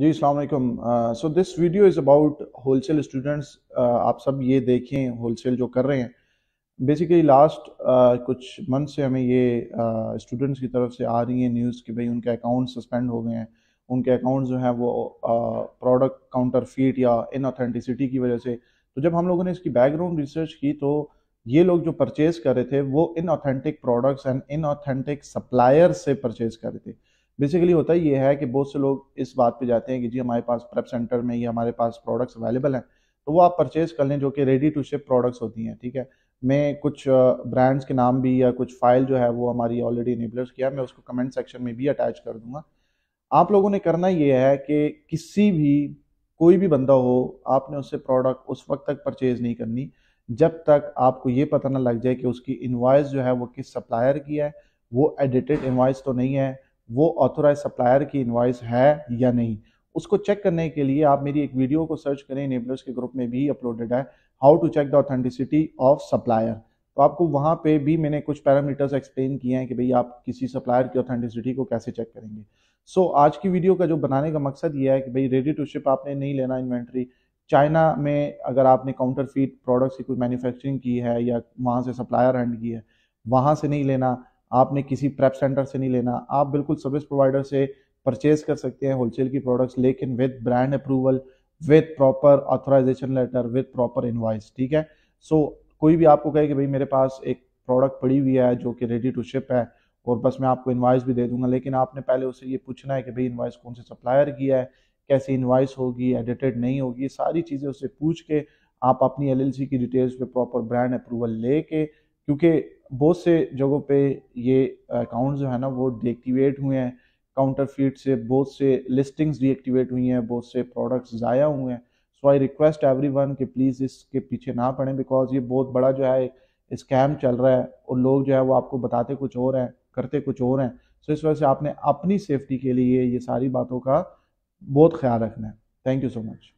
जी अलैक्म so this video is about wholesale students आप सब ये देखें होलसेल जो कर रहे हैं बेसिकली लास्ट uh, कुछ मंथ से हमें ये स्टूडेंट्स uh, की तरफ से आ रही है न्यूज़ कि भाई उनके अकाउंट सस्पेंड हो गए हैं उनके अकाउंट जो हैं वो प्रोडक्ट काउंटर फीट या इन ऑथेंटिसिटी की वजह से तो जब हम लोगों ने इसकी बैकग्राउंड रिसर्च की तो ये लोग जो परचेज़ कर रहे थे वो inauthentic products and inauthentic supplier से परचेज़ कर रहे थे बेसिकली होता ये है कि बहुत से लोग इस बात पे जाते हैं कि जी हमारे पास प्रेप सेंटर में या हमारे पास प्रोडक्ट्स अवेलेबल हैं तो वो आप परचेज़ कर लें जो कि रेडी टू शिप प्रोडक्ट्स होती हैं ठीक है मैं कुछ ब्रांड्स के नाम भी या कुछ फाइल जो है वो हमारी ऑलरेडी इनेबलर्स किया मैं उसको कमेंट सेक्शन में भी अटैच कर दूंगा आप लोगों ने करना ये है कि किसी भी कोई भी बंदा हो आपने उससे प्रोडक्ट उस वक्त तक परचेज़ नहीं करनी जब तक आपको ये पता ना लग जाए कि उसकी इन्वाइस जो है वो किस सप्लायर की है वो एडिटेड इन्वाइस तो नहीं है वो ऑथोराइज सप्लायर की इन्वाइस है या नहीं उसको चेक करने के लिए आप मेरी एक वीडियो को सर्च करें इनेबलर्स के ग्रुप में भी अपलोडेड है how to check the authenticity of supplier तो आपको वहाँ पे भी मैंने कुछ पैरामीटर्स एक्सप्लेन किए हैं कि भाई आप किसी सप्लायर की ऑथेंटिसिटी को कैसे चेक करेंगे सो so, आज की वीडियो का जो बनाने का मकसद ये है कि भाई रेडी टू शिप आपने नहीं लेना इन्वेंट्री चाइना में अगर आपने काउंटर फीट प्रोडक्ट्स की कोई मैन्युफैक्चरिंग की है या वहाँ से सप्लायर हैंड की है वहाँ से नहीं लेना आपने किसी प्रेप सेंटर से नहीं लेना आप बिल्कुल सर्विस प्रोवाइडर से परचेज कर सकते हैं होलसेल की प्रोडक्ट्स लेकिन with brand approval with proper authorization letter with proper invoice ठीक है सो so, कोई भी आपको कहे कि भाई मेरे पास एक प्रोडक्ट पड़ी हुई है जो कि रेडी टू शिप है और बस मैं आपको इन्वाइस भी दे दूंगा लेकिन आपने पहले उसे ये पूछना है कि भाई इन्वाइस कौन से सप्लायर की है कैसी इन्वाइस होगी एडिटेड नहीं होगी सारी चीज़ें उससे पूछ के आप अपनी एलएलसी की डिटेल्स पे प्रॉपर ब्रांड अप्रूवल लेके क्योंकि बहुत से जगहों पे ये अकाउंट जो है ना वो डीएक्टिवेट हुए हैं काउंटरफीट से बहुत से लिस्टिंग्स डीएक्टिवेट हुई हैं बहुत से प्रोडक्ट्स ज़ाया हुए हैं so I request everyone कि प्लीज़ इसके पीछे ना पड़ें बिकॉज ये बहुत बड़ा जो है स्कैम चल रहा है और लोग जो है वो आपको बताते कुछ और हैं करते कुछ और हैं सो so इस वजह से आपने अपनी सेफ्टी के लिए ये सारी बातों का बहुत ख्याल रखना है थैंक यू सो मच